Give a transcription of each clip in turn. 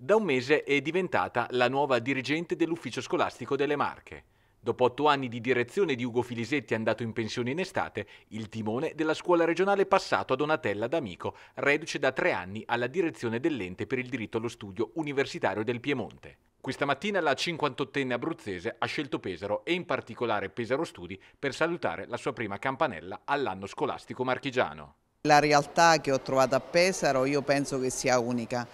Da un mese è diventata la nuova dirigente dell'ufficio scolastico delle Marche. Dopo otto anni di direzione di Ugo Filisetti andato in pensione in estate, il timone della scuola regionale è passato a Donatella D'Amico, reduce da tre anni alla direzione dell'ente per il diritto allo studio universitario del Piemonte. Questa mattina la 58enne abruzzese ha scelto Pesaro e in particolare Pesaro Studi per salutare la sua prima campanella all'anno scolastico marchigiano. La realtà che ho trovato a Pesaro io penso che sia unica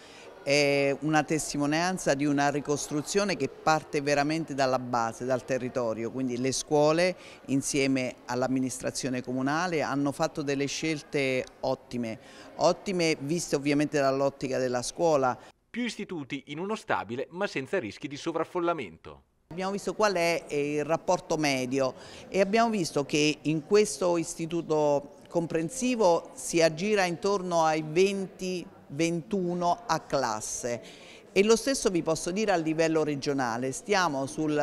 è una testimonianza di una ricostruzione che parte veramente dalla base, dal territorio, quindi le scuole insieme all'amministrazione comunale hanno fatto delle scelte ottime, ottime viste ovviamente dall'ottica della scuola. Più istituti in uno stabile ma senza rischi di sovraffollamento. Abbiamo visto qual è eh, il rapporto medio e abbiamo visto che in questo istituto comprensivo si aggira intorno ai 20 21 a classe. E lo stesso vi posso dire a livello regionale, stiamo sul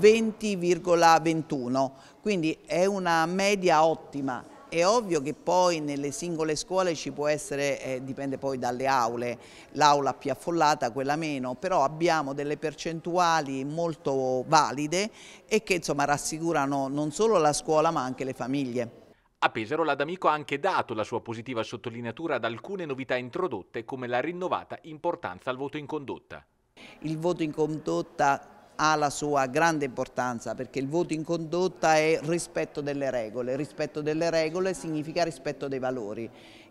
20,21, quindi è una media ottima. È ovvio che poi nelle singole scuole ci può essere, eh, dipende poi dalle aule, l'aula più affollata, quella meno, però abbiamo delle percentuali molto valide e che insomma rassicurano non solo la scuola ma anche le famiglie. A Pesaro l'Adamico ha anche dato la sua positiva sottolineatura ad alcune novità introdotte come la rinnovata importanza al voto in condotta. Il voto in condotta ha la sua grande importanza perché il voto in condotta è rispetto delle regole, rispetto delle regole significa rispetto dei valori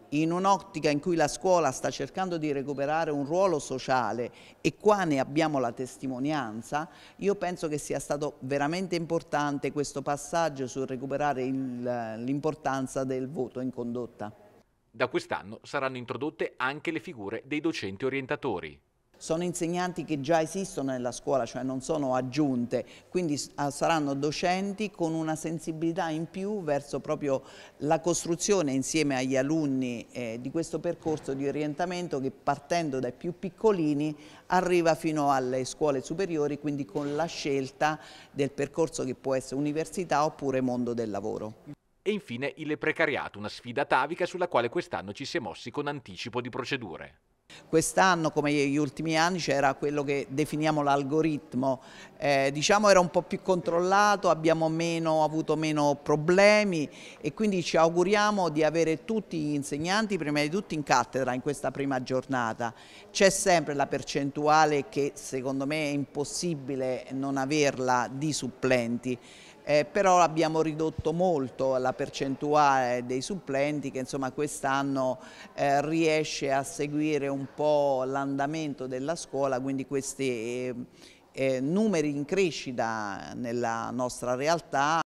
in un'ottica in cui la scuola sta cercando di recuperare un ruolo sociale e qua ne abbiamo la testimonianza, io penso che sia stato veramente importante questo passaggio sul recuperare l'importanza del voto in condotta. Da quest'anno saranno introdotte anche le figure dei docenti orientatori. Sono insegnanti che già esistono nella scuola, cioè non sono aggiunte, quindi ah, saranno docenti con una sensibilità in più verso proprio la costruzione insieme agli alunni eh, di questo percorso di orientamento che partendo dai più piccolini arriva fino alle scuole superiori, quindi con la scelta del percorso che può essere università oppure mondo del lavoro. E infine il precariato, una sfida atavica sulla quale quest'anno ci si è mossi con anticipo di procedure. Quest'anno, come gli ultimi anni, c'era quello che definiamo l'algoritmo, eh, diciamo era un po' più controllato, abbiamo meno, avuto meno problemi e quindi ci auguriamo di avere tutti gli insegnanti, prima di tutto in cattedra in questa prima giornata. C'è sempre la percentuale che secondo me è impossibile non averla di supplenti eh, però abbiamo ridotto molto la percentuale dei supplenti che quest'anno eh, riesce a seguire un po' l'andamento della scuola, quindi questi eh, eh numeri in crescita nella nostra realtà